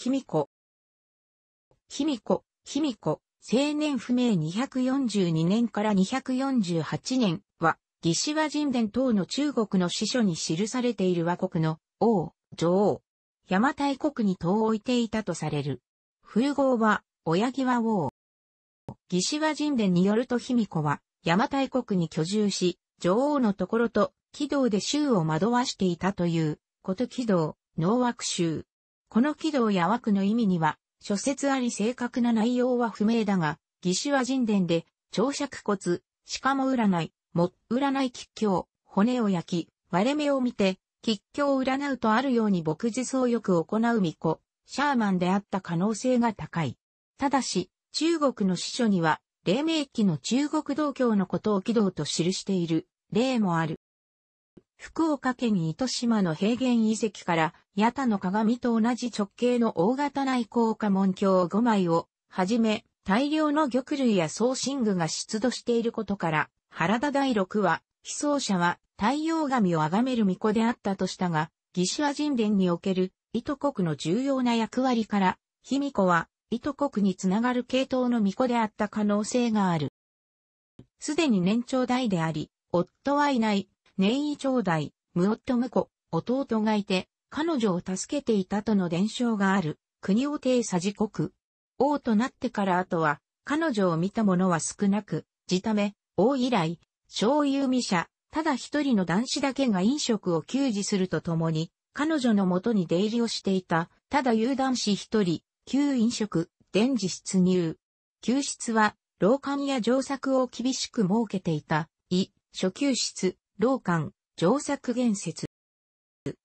卑弥呼。卑弥呼、卑弥呼、青年不明242年から248年は、魏志倭人伝等の中国の史書に記されている倭国の王、女王、邪馬台国に遠置いていたとされる。風号は、親際王。魏志倭人伝によると卑弥呼は、邪馬台国に居住し、女王のところと、軌道で州を惑わしていたという、こと軌道、農惑州。この軌道や枠の意味には、諸説あり正確な内容は不明だが、義手は人伝で、長尺骨、しかも占い、も、占い吉凶、骨を焼き、割れ目を見て、吉凶を占うとあるように牧事創よく行う巫女、シャーマンであった可能性が高い。ただし、中国の司書には、黎明期の中国道教のことを軌道と記している、例もある。福岡県糸島の平原遺跡から、八田の鏡と同じ直径の大型内向家門橋5枚を、はじめ、大量の玉類や装身具が出土していることから、原田第六は、被葬者は太陽神を崇める巫女であったとしたが、義シ和神殿における、糸国の重要な役割から、卑弥呼は、糸国につながる系統の巫女であった可能性がある。すでに年長代であり、夫はいない、ネ長代、弟、ムオット婿、弟がいて、彼女を助けていたとの伝承がある、国を帝佐時国。王となってから後は、彼女を見た者は少なく、自ため、王以来、小有美者、ただ一人の男子だけが飲食を給仕するとともに、彼女のもとに出入りをしていた、ただ有男子一人、旧飲食、電磁出入。休室は、老館や上作を厳しく設けていた、い、初級室、老館、上作言説。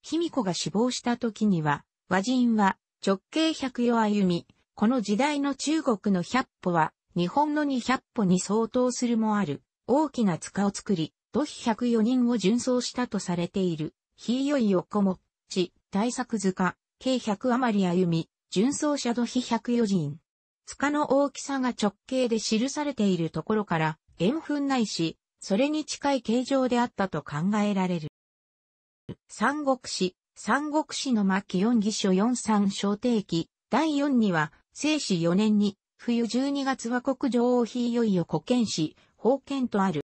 卑弥呼が死亡した時には、和人は直径百余歩み、この時代の中国の百歩は、日本の二百歩に相当するもある、大きな塚を作り、土肥百余人を巡走したとされている、ひいよいよこも、ち、大作塚、計百余り歩み、巡走者土肥百余人。塚の大きさが直径で記されているところから、円墳ないし、それに近い形状であったと考えられる。三国志、三国志の末期四義書四三小定期、第四には、聖史四年に、冬12月は国女王妃いよいよ古剣史、封建とある。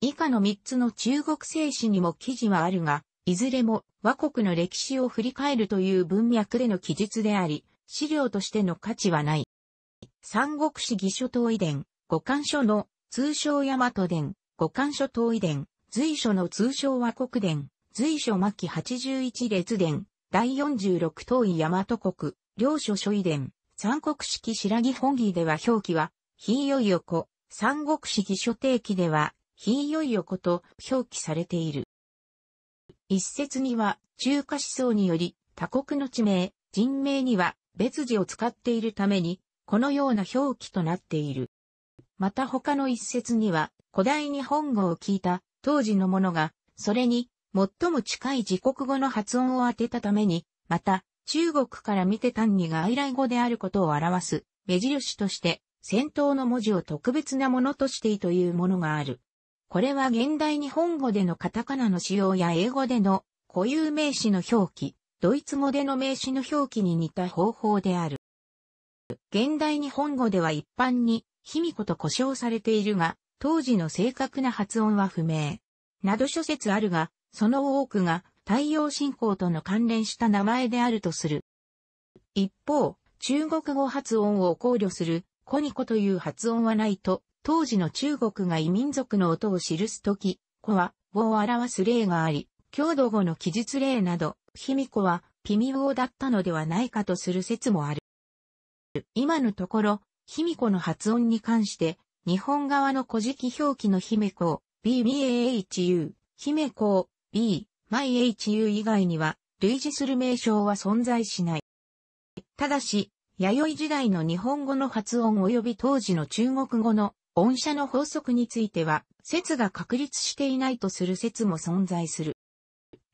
以下の三つの中国聖史にも記事はあるが、いずれも和国の歴史を振り返るという文脈での記述であり、資料としての価値はない。三国志義書統遺伝、五漢書の通称大和伝、五冠所東遺伝、随所の通称は国伝、随所八81列伝、第46東遺大和国、両所所遺伝、三国式白木本儀では表記は、ひいよいよこ、三国式所定記では、ひいよいよこと表記されている。一説には、中華思想により、他国の地名、人名には、別字を使っているために、このような表記となっている。また他の一説には、古代日本語を聞いた当時のものが、それに最も近い自国語の発音を当てたために、また、中国から見て単に外来語であることを表す、目印として、先頭の文字を特別なものとしていというものがある。これは現代日本語でのカタカナの使用や英語での固有名詞の表記、ドイツ語での名詞の表記に似た方法である。現代日本語では一般に卑弥呼と呼称されているが、当時の正確な発音は不明。など諸説あるが、その多くが太陽信仰との関連した名前であるとする。一方、中国語発音を考慮するコニコという発音はないと、当時の中国が異民族の音を記すとき、コは、を表す例があり、郷土語の記述例など、卑弥呼は、ピミ呼だったのではないかとする説もある。今のところ、卑弥呼の発音に関して、日本側の古事記表記の姫子、BBAHU、姫子、B、MyHU 以外には、類似する名称は存在しない。ただし、弥生時代の日本語の発音及び当時の中国語の音社の法則については、説が確立していないとする説も存在する。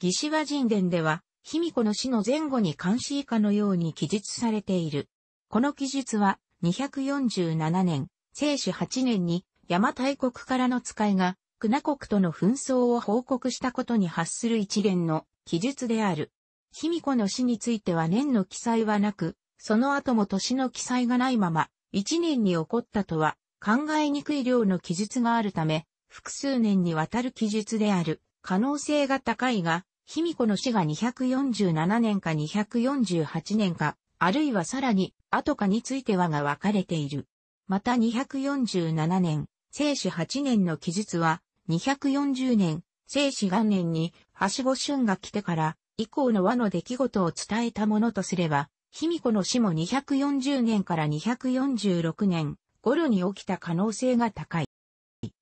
義士和人伝では、卑弥呼の死の前後に監視以下のように記述されている。この記述は、247年、聖主8年に山大国からの使いが、国国との紛争を報告したことに発する一連の記述である。卑弥呼の死については年の記載はなく、その後も年の記載がないまま、一年に起こったとは考えにくい量の記述があるため、複数年にわたる記述である可能性が高いが、卑弥呼の死が247年か248年か、あるいはさらに後かについてはが分かれている。また247年、聖史8年の記述は、240年、聖史元年に、しご春が来てから、以降の和の出来事を伝えたものとすれば、卑弥呼の死も240年から246年頃に起きた可能性が高い。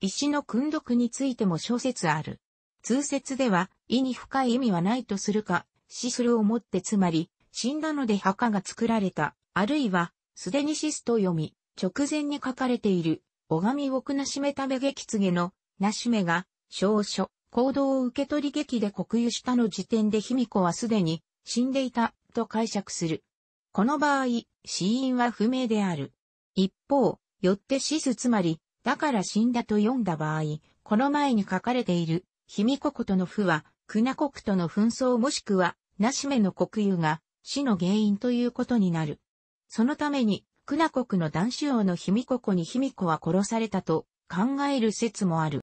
石の訓読についても小説ある。通説では、意に深い意味はないとするか、死するをもってつまり、死んだので墓が作られた、あるいは、すでに死すと読み、直前に書かれている、拝みくなしめたべき告げの、なしめが、少書、行動を受け取り劇で国有したの時点で卑弥呼はすでに、死んでいた、と解釈する。この場合、死因は不明である。一方、よって死すつまり、だから死んだと読んだ場合、この前に書かれている、卑弥呼との負は、クナ国との紛争もしくは、なしめの国有が、死の原因ということになる。そのために、クナ国の男子王の卑弥呼子に卑弥呼は殺されたと考える説もある。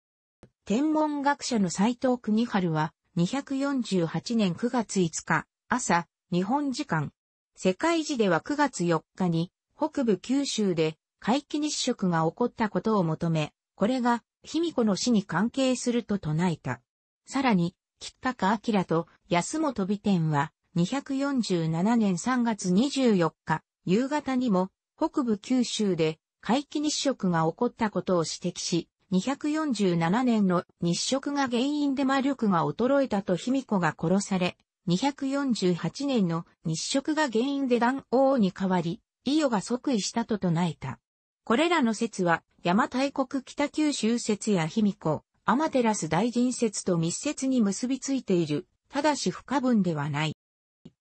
天文学者の斎藤国春は、248年9月5日、朝、日本時間。世界時では9月4日に、北部九州で、皆既日食が起こったことを求め、これが、卑弥呼の死に関係すると唱えた。さらに、吉高明と安本美天は、247年3月24日、夕方にも、北部九州で回帰日食が起こったことを指摘し、247年の日食が原因で魔力が衰えたと卑弥呼が殺され、248年の日食が原因で断王に変わり、伊予が即位したと唱えた。これらの説は、山大国北九州説や卑弥呼、天照大臣説と密接に結びついている、ただし不可分ではない。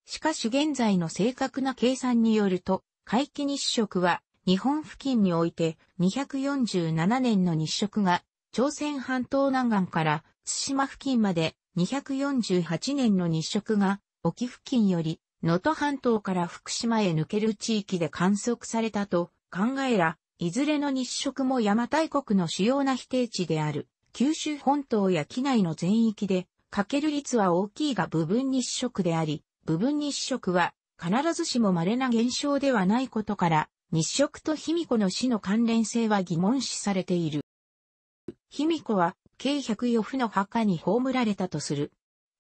しかし現在の正確な計算によると、皆既日食は日本付近において247年の日食が朝鮮半島南岸から津島付近まで248年の日食が沖付近より能登半島から福島へ抜ける地域で観測されたと考えら、いずれの日食も邪馬台国の主要な否定地である九州本島や機内の全域でかける率は大きいが部分日食であり、部分日食は必ずしも稀な現象ではないことから、日食と卑弥呼の死の関連性は疑問視されている。卑弥呼は、軽百余夫の墓に葬られたとする。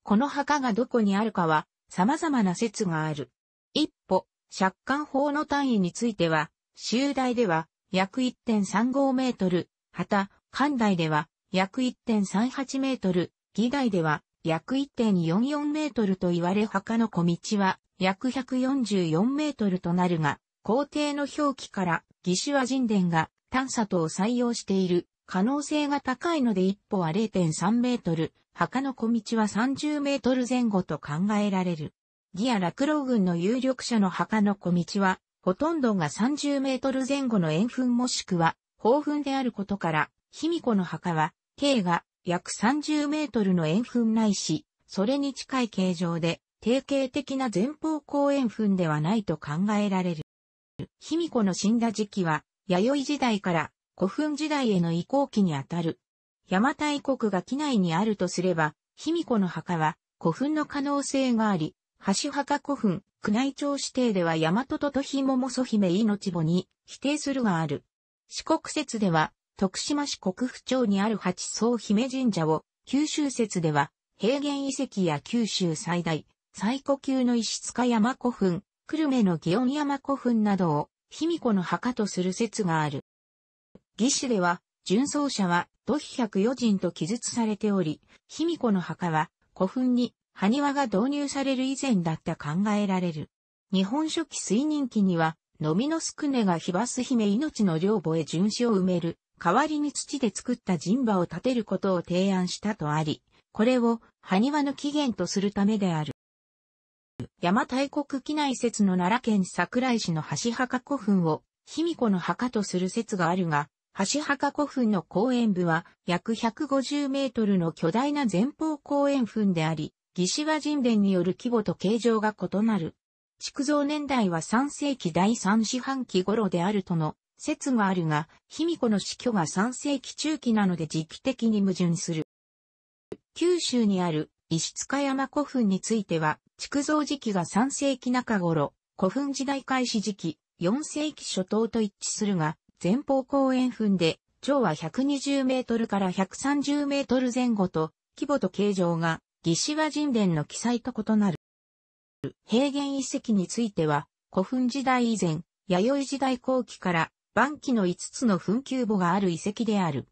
この墓がどこにあるかは、様々な説がある。一歩、借款法の単位については、修大では、約1.35メートル、旗、関大では、約1.38メートル、議大では、約1.44メートルと言われ墓の小道は、約144メートルとなるが、皇帝の表記から、義手は神殿が探査等を採用している可能性が高いので一歩は0.3メートル、墓の小道は30メートル前後と考えられる。ギアラ落老軍の有力者の墓の小道は、ほとんどが30メートル前後の円墳もしくは、宝墳であることから、卑弥呼の墓は、径が約30メートルの円墳ないし、それに近い形状で、定型的な前方後円墳ではないと考えられる。卑弥呼の死んだ時期は、弥生時代から古墳時代への移行期にあたる。邪馬台国が機内にあるとすれば、卑弥呼の墓は古墳の可能性があり、橋墓古墳、宮内庁指定では大和ととひもそ姫命母に否定するがある。四国説では、徳島市国府町にある八層姫神社を、九州説では、平原遺跡や九州最大、最古級の石塚山古墳、久留米の祇園山古墳などを、卑弥呼の墓とする説がある。義士では、純奏者は、土肥百余人と記述されており、卑弥呼の墓は、古墳に、埴輪が導入される以前だった考えられる。日本初期水人記には、のみのすくねがひばす姫命の両母へ巡視を埋める、代わりに土で作った人馬を建てることを提案したとあり、これを埴輪の起源とするためである。山大国機内説の奈良県桜井市の橋墓古墳を、卑弥呼の墓とする説があるが、橋墓古墳の公園部は約150メートルの巨大な前方公園墳であり、義士和人伝による規模と形状が異なる。築造年代は3世紀第3四半期頃であるとの説があるが、卑弥呼の死去が3世紀中期なので時期的に矛盾する。九州にある石塚山古墳については、築造時期が3世紀中頃、古墳時代開始時期、4世紀初頭と一致するが、前方公園墳で、長は120メートルから130メートル前後と、規模と形状が、義士和神殿の記載と異なる。平原遺跡については、古墳時代以前、弥生時代後期から、晩期の5つの墳丘墓がある遺跡である。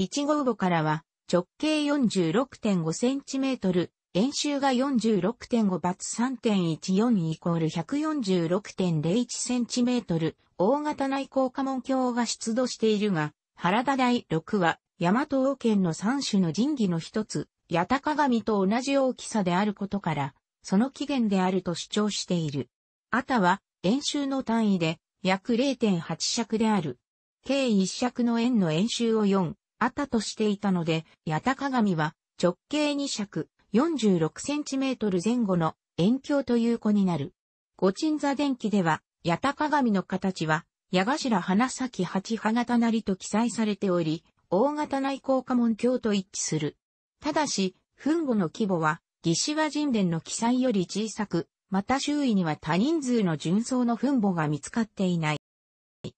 1号墓からは、直径 46.5cm、円周が 46.5×3.14 イコール 146.01cm、大型内向家門橋が出土しているが、原田第6は、大和王権の三種の神器の一つ、八田鏡と同じ大きさであることから、その起源であると主張している。あたは、円周の単位で、約0.8尺である。計1尺の円の円周を4、あったとしていたので、八田鏡は直径2尺4 6トル前後の円鏡という子になる。五鎮座電気では、八田鏡の形は、矢頭花咲八葉型なりと記載されており、大型内向家門鏡と一致する。ただし、墳墓の規模は、義士和神殿の記載より小さく、また周囲には多人数の純層の墳墓が見つかっていない。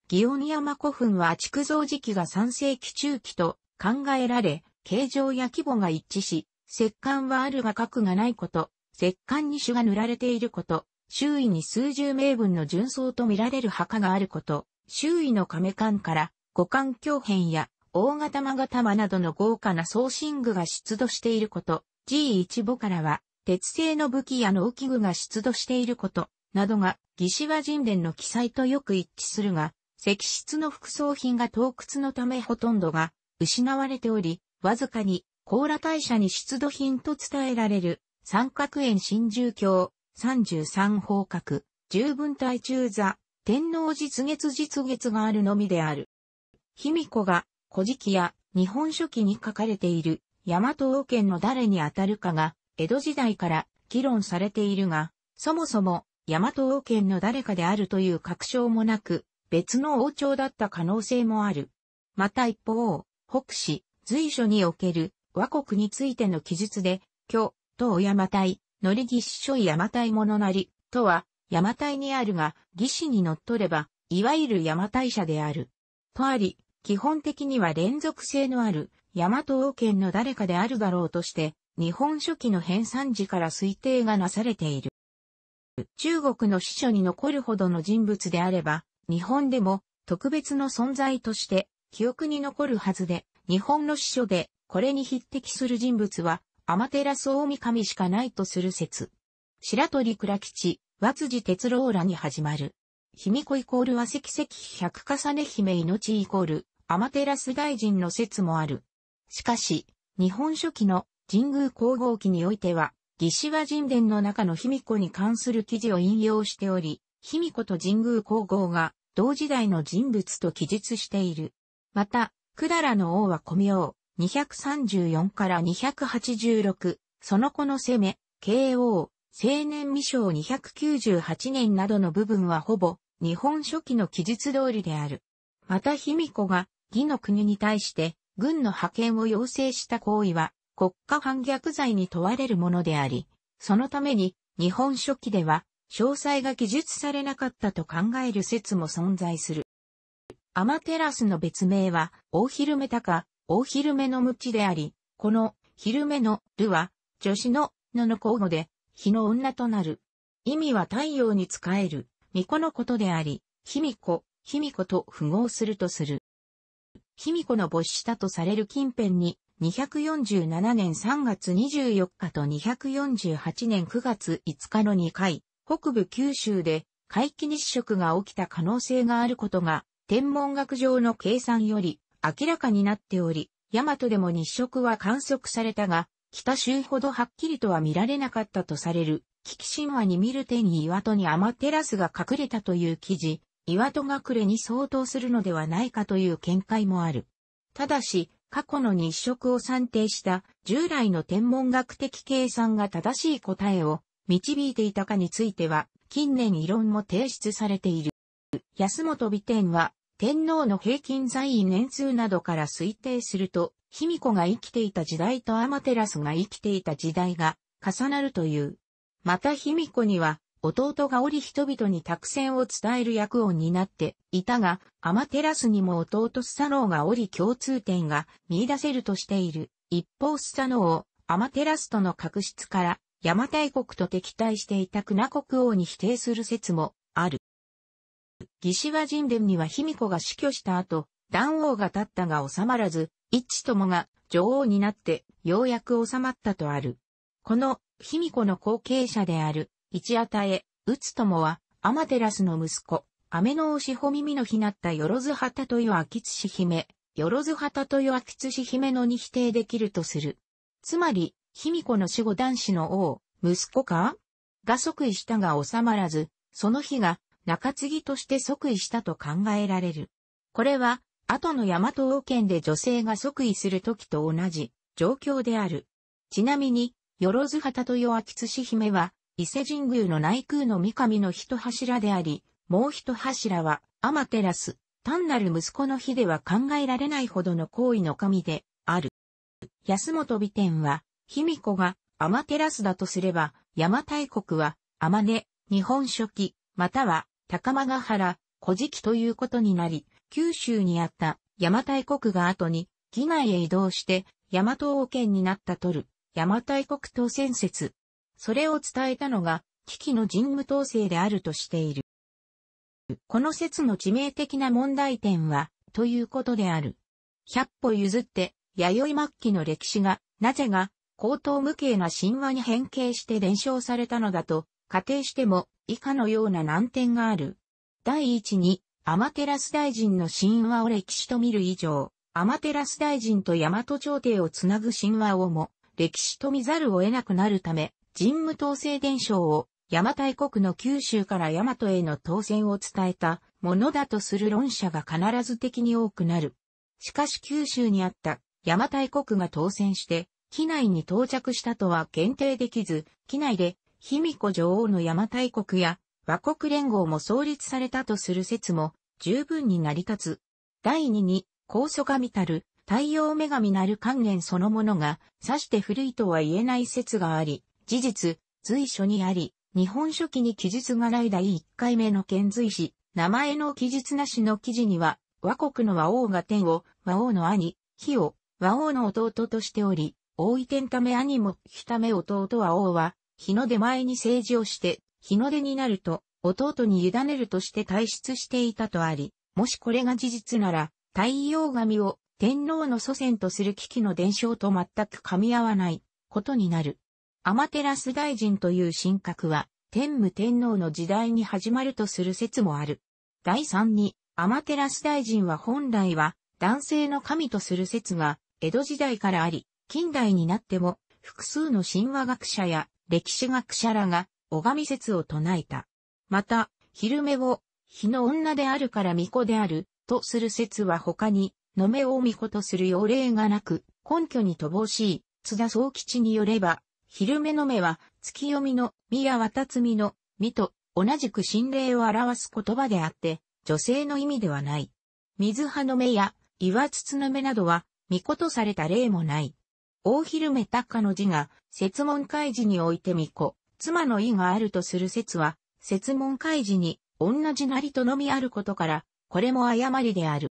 ギオニ山古墳は築造時期が3世紀中期と考えられ、形状や規模が一致し、石棺はあるが核がないこと、石棺に種が塗られていること、周囲に数十名分の純層と見られる墓があること、周囲の亀棺から、五冠狂犬や大型勾玉などの豪華な装身具が出土していること、G1 母からは、鉄製の武器や農機具が出土していること、などが、義志和人伝の記載とよく一致するが、石室の副葬品が洞窟のためほとんどが失われており、わずかに、甲羅大社に出土品と伝えられる、三角円真珠鏡、33方角、十分体中座、天皇実月実月があるのみである。卑弥呼が、古事記や日本書紀に書かれている、大和王権の誰にあたるかが、江戸時代から議論されているが、そもそも、大和王権の誰かであるという確証もなく、別の王朝だった可能性もある。また一方、北史、随所における和国についての記述で、京東大和隊、乗り義士諸大和隊物なり、とは、大和隊にあるが、義士に則っれば、いわゆる大和隊者である。とあり、基本的には連続性のある、大和王権の誰かであるだろうとして、日本書紀の編纂時から推定がなされている。中国の司書に残るほどの人物であれば、日本でも特別の存在として記憶に残るはずで、日本の司書でこれに匹敵する人物は、天照大神しかないとする説。白鳥倉吉、和辻哲郎らに始まる。卑弥呼イコールは赤石百重ね姫命イコール、天照大臣の説もある。しかし、日本初期の神宮皇后期においては、義志は、神殿の中の卑弥呼に関する記事を引用しており、卑弥呼と神宮皇后が同時代の人物と記述している。また、百済の王は古名、234から286、その子の攻め、慶応、青年未章298年などの部分はほぼ、日本初期の記述通りである。また卑弥呼が、義の国に対して、軍の派遣を要請した行為は、国家反逆罪に問われるものであり、そのために日本書紀では詳細が記述されなかったと考える説も存在する。アマテラスの別名は、大昼目高、大昼目のチであり、この、昼目の、るは、女子の、のの交互で、日の女となる。意味は太陽に仕える、巫女のことであり、卑弥呼、卑弥呼と符合するとする。卑弥呼の没したとされる近辺に、247年3月24日と248年9月5日の2回、北部九州で回帰日食が起きた可能性があることが、天文学上の計算より明らかになっており、大和でも日食は観測されたが、北州ほどはっきりとは見られなかったとされる、危機神話に見る手に岩戸に天照が隠れたという記事、岩戸隠れに相当するのではないかという見解もある。ただし、過去の日食を算定した従来の天文学的計算が正しい答えを導いていたかについては、近年異論も提出されている。安本美天は、天皇の平均在位年数などから推定すると、卑弥呼が生きていた時代とアマテラスが生きていた時代が重なるという。また卑弥呼には弟が折人々に託戦を伝える役を担っていたが、アマテラスにも弟スサノオが折共通点が見出せるとしている。一方スサノオをアマテラスとの確執から邪馬台国と敵対していたクナ国王に否定する説もある。義士和神殿には卑弥呼が死去した後、断王が立ったが収まらず、一致ともが女王になってようやく収まったとある。この卑弥呼の後継者である一与たえ、うつともは、アマテラスの息子、雨の押しミ耳の日なったよろずはたとよあきつし姫、よろずはたとよあきつし姫のに否定できるとする。つまり、卑弥呼の死後男子の王、息子かが即位したが収まらず、その日が中継ぎとして即位したと考えられる。これは、後の大和王権で女性が即位する時と同じ状況である。ちなみに、よろずはたとよあきつし姫は、伊勢神宮の内宮の三上の一柱であり、もう一柱は、天照、単なる息子の日では考えられないほどの行為の神で、ある。安本美天は、卑弥呼が、天照だとすれば、山大国は、天根、日本書期、または、高間ヶ原、古事記ということになり、九州にあった邪馬台国が後に、義内へ移動して、大和王権になった取る、邪馬台国と戦説、それを伝えたのが、危機の人務統制であるとしている。この説の致命的な問題点は、ということである。百歩譲って、弥生末期の歴史が、なぜが、高等無形な神話に変形して伝承されたのだと、仮定しても、以下のような難点がある。第一に、アマテラス大臣の神話を歴史と見る以上、アマテラス大臣と大和朝廷をつなぐ神話をも、歴史と見ざるを得なくなるため、神武統制伝承を、邪馬台国の九州から大和への当選を伝えたものだとする論者が必ず的に多くなる。しかし九州にあった邪馬台国が当選して、機内に到着したとは限定できず、機内で、卑弥呼女王の邪馬台国や和国連合も創立されたとする説も十分に成り立つ。第2に、高祖神たる、太陽女神なる関連そのものが、さして古いとは言えない説があり、事実、随所にあり、日本書紀に記述がない第1回目の遣隋使、名前の記述なしの記事には、和国の和王が天を、和王の兄、日を、和王の弟としており、王位天ため兄も日ため弟は王は、日の出前に政治をして、日の出になると、弟に委ねるとして退出していたとあり、もしこれが事実なら、太陽神を天皇の祖先とする危機の伝承と全く噛み合わないことになる。天照大臣という神格は、天武天皇の時代に始まるとする説もある。第3に、天照大臣は本来は男性の神とする説が、江戸時代からあり、近代になっても、複数の神話学者や歴史学者らが、拝み説を唱えた。また、昼目を、日の女であるから巫女である、とする説は他に、のめを巫女とする要例がなく、根拠に乏しい、津田総吉によれば、昼目の目は、月読みの、みや渡つみの、みと、同じく心霊を表す言葉であって、女性の意味ではない。水葉の目や、岩筒の目などは、見ことされた例もない。大昼目高の字が、説問開示において巫女、妻の意があるとする説は、説問開示に、同じなりとのみあることから、これも誤りである。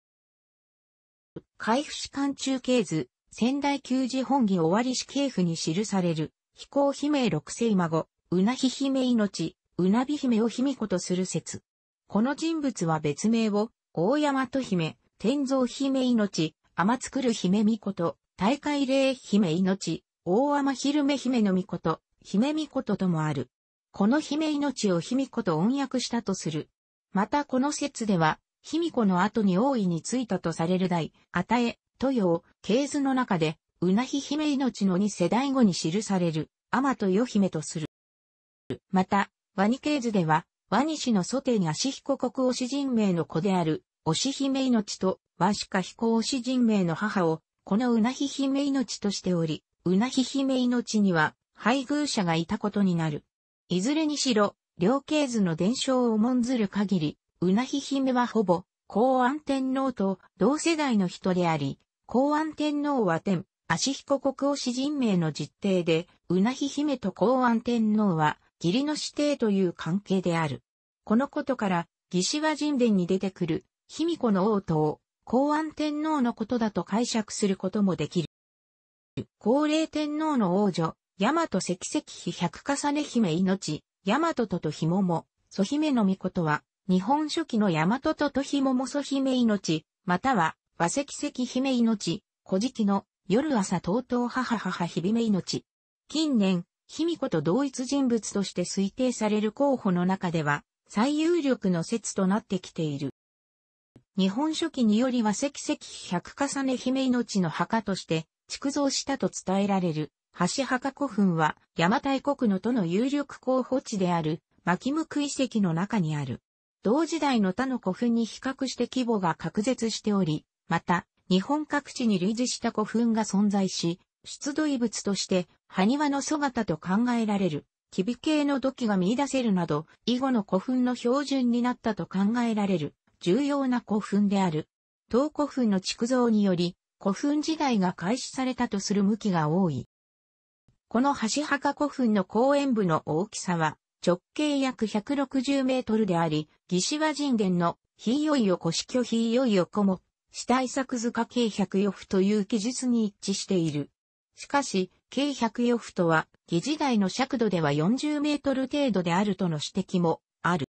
海府士官中継図、仙台旧字本義終わり死系譜に記される、飛行姫六世孫、うなひ姫命、うなび姫を姫子とする説。この人物は別名を、大山と姫、天蔵姫命、天作る姫巫女と、大海霊姫命、大天昼目姫の巫女と、姫巫女とともある。この姫命を姫子と音訳したとする。またこの説では、姫子の後に王位についたとされる代、与え、豊を、系図の中で、うなひ姫命の二世代後に記される、天とよ姫とする。また、ワニ系図では、ワニ氏の祖帝が死彦国推し人名の子である、推し姫命と、和しか彦推し人名の母を、このうなひ姫命としており、うなひ姫命には、配偶者がいたことになる。いずれにしろ、両系図の伝承を重んずる限り、うなひ姫はほぼ、公安天皇と同世代の人であり、公安天皇は天、足彦国王子人名の実定で、うなひ姫と公安天皇は、義理の指定という関係である。このことから、義士は神殿に出てくる、卑弥呼の王とを、公安天皇のことだと解釈することもできる。高齢天皇の王女、大和赤石妃百重ね姫命、大和とと紐も、祖姫の御事は、日本初期の大和とと紐も祖姫命、または、和赤石姫命、古事記の夜朝とうとう母母日々め命。近年、卑弥呼と同一人物として推定される候補の中では、最有力の説となってきている。日本書紀によりは石石百重ね姫命の墓として、築造したと伝えられる、橋墓古墳は、邪馬台国の都の有力候補地である、牧向遺跡の中にある。同時代の他の古墳に比較して規模が隔絶しており、また、日本各地に類似した古墳が存在し、出土遺物として、埴輪の姿と考えられる、キビ系の土器が見出せるなど、以後の古墳の標準になったと考えられる、重要な古墳である。東古墳の築造により、古墳時代が開始されたとする向きが多い。この橋墓古墳の公園部の大きさは、直径約160メートルであり、義士和神殿の、ひいよいよ古式巨ひいよいよこも、死体作図か計百予布という記述に一致している。しかし、計百予布とは、疑時代の尺度では40メートル程度であるとの指摘もある。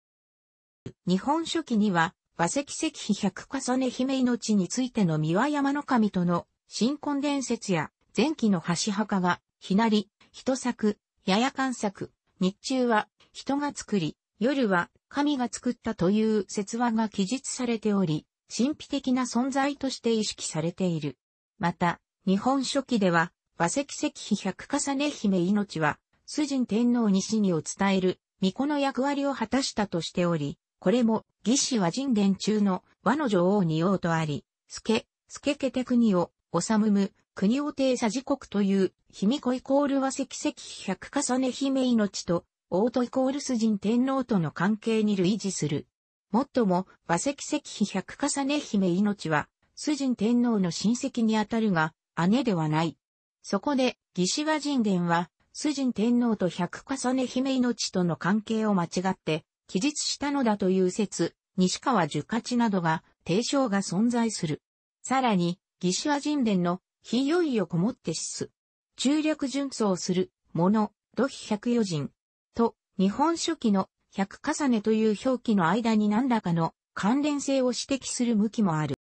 日本書紀には、和石石碑百重ね姫命についての三輪山の神との新婚伝説や、前期の橋墓が、ひなり、人作、やや観作、日中は人が作り、夜は神が作ったという説話が記述されており、神秘的な存在として意識されている。また、日本書紀では、和石石碑百重ね姫命は、主人天皇に死にを伝える、巫女の役割を果たしたとしており、これも、義士は人伝中の和の女王に王とあり、助、助家手国を、治む、国を定佐時刻という、卑弥呼イコール和石石百重ね姫命と、王とイコール主人天皇との関係に類似する。もっとも、馬石石碑百重ね姫命は、主人天皇の親戚にあたるが、姉ではない。そこで、義士和神殿は、主人天皇と百重ね姫命との関係を間違って、記述したのだという説、西川樹勝などが、提唱が存在する。さらに、義士和神殿の、ひよいよこもって死す。中略順走する、の、土肥百余人。と、日本書紀の100重ねという表記の間に何らかの関連性を指摘する向きもある。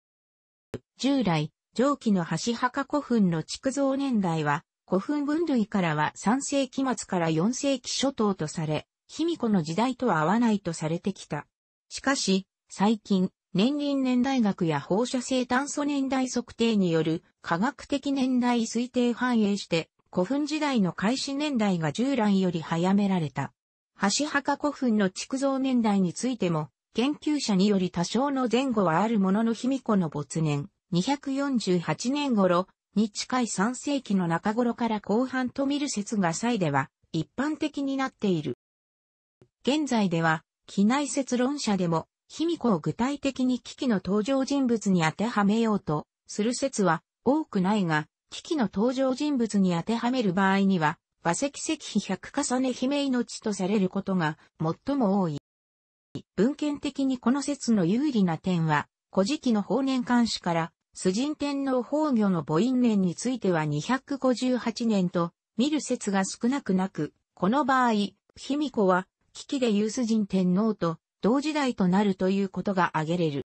従来、上記の橋墓古墳の築造年代は、古墳分類からは3世紀末から4世紀初頭とされ、卑弥呼の時代とは合わないとされてきた。しかし、最近、年輪年代学や放射性炭素年代測定による科学的年代推定反映して、古墳時代の開始年代が従来より早められた。橋墓古墳の築造年代についても、研究者により多少の前後はあるものの卑弥呼の没年、248年頃に近い3世紀の中頃から後半と見る説が際では一般的になっている。現在では、機内説論者でも、卑弥呼を具体的に危機の登場人物に当てはめようとする説は多くないが、危機の登場人物に当てはめる場合には、馬石石碑百重ね姫命とされることが最も多い。文献的にこの説の有利な点は、古事記の法年監視から、崇神天皇崩御の母因年については258年と、見る説が少なくなく、この場合、卑弥呼は、危機で有崇神天皇と同時代となるということが挙げれる。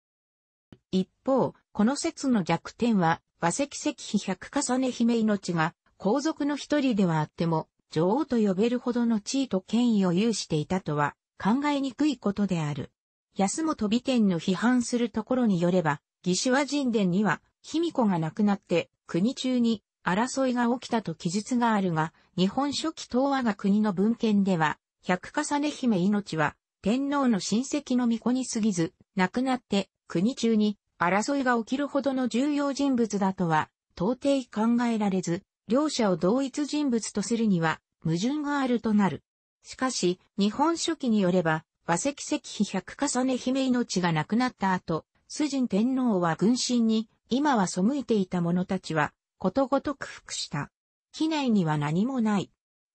一方、この説の弱点は、馬石石碑百重ね姫命が皇族の一人ではあっても、女王と呼べるほどの地位と権威を有していたとは考えにくいことである。安本美天の批判するところによれば、義手和神殿には、卑弥呼が亡くなって国中に争いが起きたと記述があるが、日本書紀東和が国の文献では、百重ね姫命は天皇の親戚の巫女に過ぎず、亡くなって国中に争いが起きるほどの重要人物だとは到底考えられず、両者を同一人物とするには、矛盾があるとなる。しかし、日本書紀によれば、和石石碑百重ね姫命が亡くなった後、崇神天皇は軍神に、今は背いていた者たちは、ことごとく服した。機内には何もない。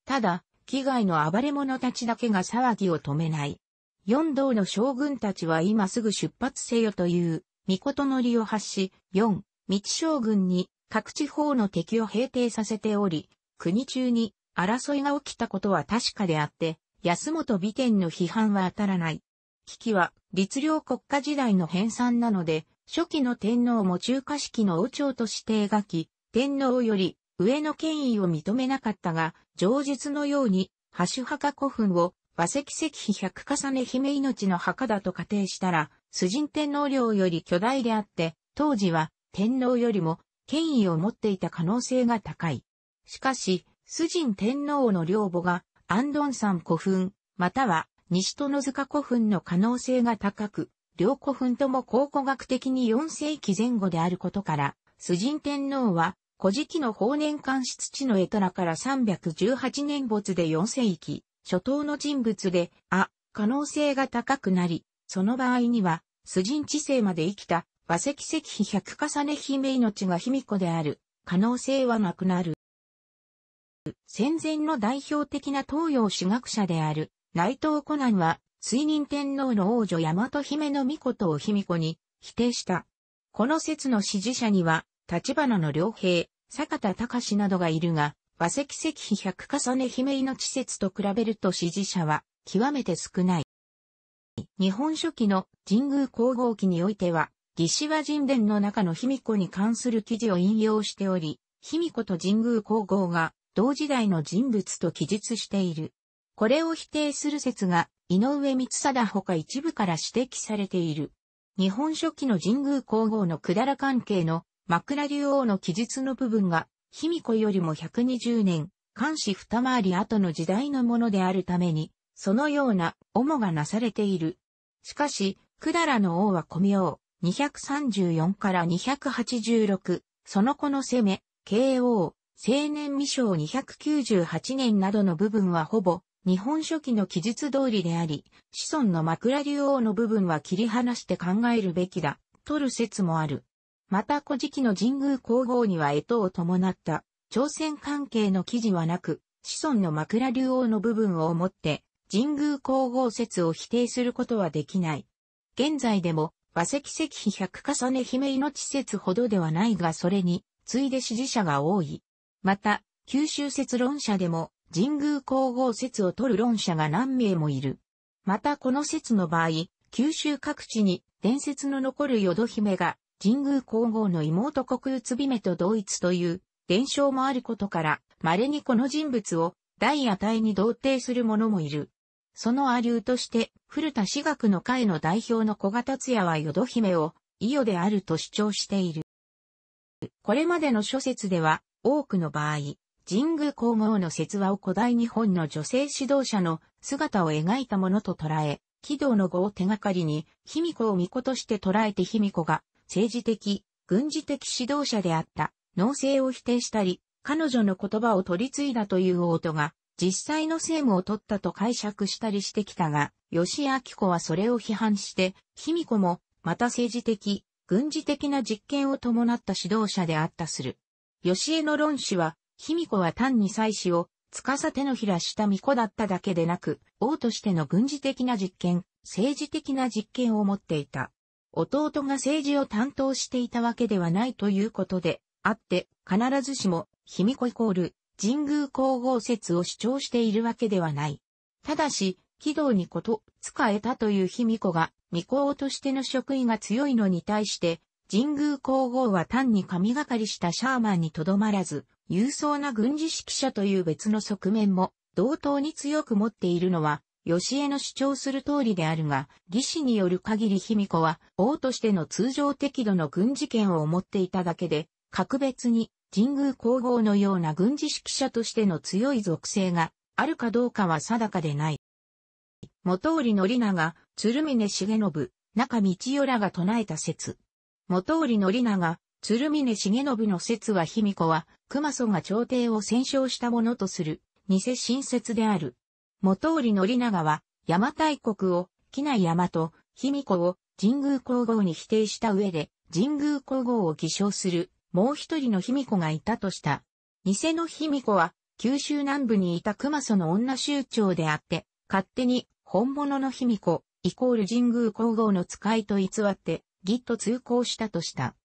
ただ、機外の暴れ者たちだけが騒ぎを止めない。四道の将軍たちは今すぐ出発せよという、御事のりを発し、四、道将軍に、各地方の敵を平定させており、国中に争いが起きたことは確かであって、安本美天の批判は当たらない。危機は、律令国家時代の編纂なので、初期の天皇も中華式の王朝として描き、天皇より上の権威を認めなかったが、上述のように、ハ墓古墳を和石石碑百重ね姫命の墓だと仮定したら、崇神天皇陵より巨大であって、当時は天皇よりも権威を持っていた可能性が高い。しかし、崇神天皇の領母が、アン山古墳、または西の塚古墳の可能性が高く、両古墳とも考古学的に4世紀前後であることから、崇神天皇は、古事記の法年間室地の絵虎から318年没で4世紀、初頭の人物で、あ、可能性が高くなり、その場合には、崇神知性まで生きた和石石碑百重ね姫命が卑弥呼である可能性はなくなる。戦前の代表的な東洋史学者である内藤コナンは水任天皇の王女大和姫の御事を卑弥呼に否定した。この説の支持者には立花の良平、坂田隆などがいるが、和石石碑百重ね姫命説と比べると支持者は極めて少ない。日本書紀の神宮皇后記においては、義志は神殿の中の卑弥呼に関する記事を引用しており、卑弥呼と神宮皇后が同時代の人物と記述している。これを否定する説が井上光貞ほか一部から指摘されている。日本書紀の神宮皇后の百済関係の枕竜王の記述の部分が卑弥呼よりも120年、漢詩二回り後の時代のものであるために、そのような主がなされている。しかし、百済の王は古名、234から286、その子の攻め、KO、青年未章298年などの部分はほぼ、日本書紀の記述通りであり、子孫の枕竜王の部分は切り離して考えるべきだ、とる説もある。また古事記の神宮皇后には江戸を伴った、朝鮮関係の記事はなく、子孫の枕竜王の部分をもって、神宮皇后説を否定することはできない。現在でも、和石石碑百重ね姫命説ほどではないがそれに、次いで支持者が多い。また、九州説論者でも、神宮皇后説を取る論者が何名もいる。またこの説の場合、九州各地に伝説の残る淀姫が、神宮皇后の妹国宇津姫と同一という伝承もあることから、稀にこの人物を大野体に同定する者もいる。その亜流として、古田志学の会の代表の小賀達也は淀姫を、伊予であると主張している。これまでの諸説では、多くの場合、神宮皇后の説話を古代日本の女性指導者の姿を描いたものと捉え、軌道の語を手がかりに、卑弥呼を巫女として捉えて卑弥呼が、政治的、軍事的指導者であった、農政を否定したり、彼女の言葉を取り継いだという王都が、実際の政務を取ったと解釈したりしてきたが、吉明子はそれを批判して、卑弥呼も、また政治的、軍事的な実験を伴った指導者であったする。吉江の論旨は、卑弥呼は単に祭祀を、司手のひらした巫女だっただけでなく、王としての軍事的な実験、政治的な実験を持っていた。弟が政治を担当していたわけではないということで、あって、必ずしも、卑弥呼イコール、神宮皇后説を主張しているわけではない。ただし、軌道にこと、使えたという卑弥呼が、未皇としての職位が強いのに対して、神宮皇后は単に神がかりしたシャーマンにとどまらず、勇壮な軍事指揮者という別の側面も、同等に強く持っているのは、吉江の主張する通りであるが、義士による限り卑弥呼は、王としての通常適度の軍事権を持っていただけで、格別に神宮皇后のような軍事指揮者としての強い属性があるかどうかは定かでない。元織宣長、鶴峰重信、中道代らが唱えた説。元織宣長、鶴峰重信の説は卑弥呼は、熊祖が朝廷を戦勝したものとする、偽新説である。元織宣長は、邪馬台国を、機内山と、卑弥呼を、神宮皇后に否定した上で、神宮皇后を偽証する、もう一人の卑弥呼がいたとした。偽の卑弥呼は、九州南部にいた熊祖の女州長であって、勝手に本物の卑弥呼、イコール神宮皇后の使いと偽って、ぎっと通行したとした。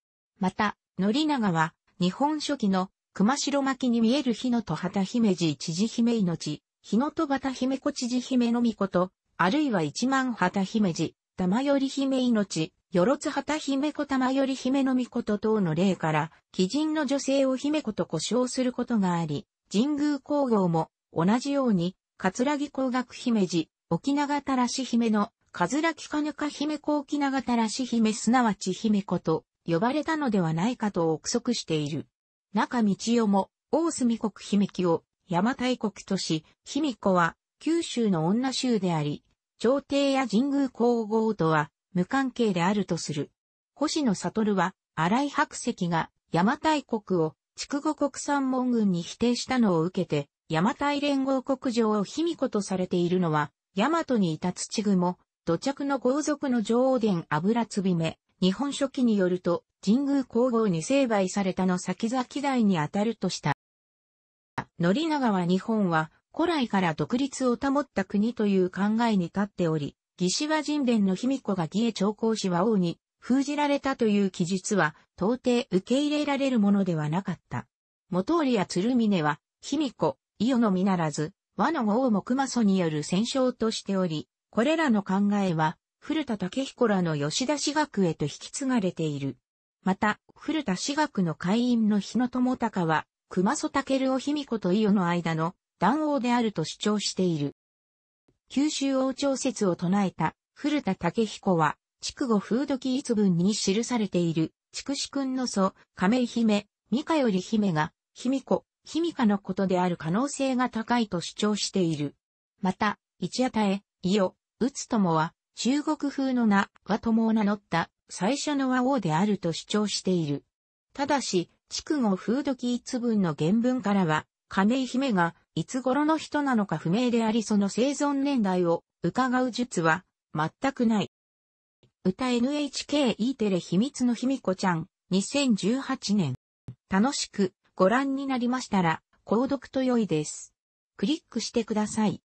また、宣長は、日本初期の熊城巻に見える日野戸畑姫路知事姫命、日野戸畑姫子知事姫のみこと、あるいは一万畑姫路、玉より姫命、よろつはた姫子玉より姫の御と等の例から、貴人の女性を姫子と呼称することがあり、神宮皇后も同じように、桂木工学姫路、沖長たらし姫の、桂木かぬか姫子沖長たらし姫すなわち姫子と呼ばれたのではないかと憶測している。中道代も、大隅国姫木を、邪馬台国とし、卑弥呼は、九州の女州であり、朝廷や神宮皇后とは無関係であるとする。星野悟は、荒井白石が邪馬台国を筑後国産門軍に否定したのを受けて、邪馬台連合国上を卑弥呼とされているのは、大和にいた土雲、土着の豪族の女王殿油つびめ、日本書紀によると、神宮皇后に成敗されたの先々代にあたるとした。宣長は日本は、古来から独立を保った国という考えに立っており、義士は人伝の卑弥呼が義へ長考氏は王に封じられたという記述は到底受け入れられるものではなかった。元織や鶴峰は、卑弥呼、伊予のみならず、和の王も熊祖による戦勝としており、これらの考えは、古田武彦らの吉田私学へと引き継がれている。また、古田私学の会員の日野智隆は、熊祖武を卑弥呼と伊予の間の談王であると主張している。九州王朝説を唱えた古田武彦は、筑後風土記一文に記されている、筑紫君の祖、亀井姫、三日より姫が、卑弥呼、卑弥呼のことである可能性が高いと主張している。また、一夜たえ、伊予、うつともは、中国風の名、和友を名乗った、最初の和王であると主張している。ただし、筑後風土記一文の原文からは、金井姫が、いつ頃の人なのか不明でありその生存年代を伺う術は、全くない。歌 NHKE テレ秘密のひみこちゃん、2018年。楽しくご覧になりましたら、購読と良いです。クリックしてください。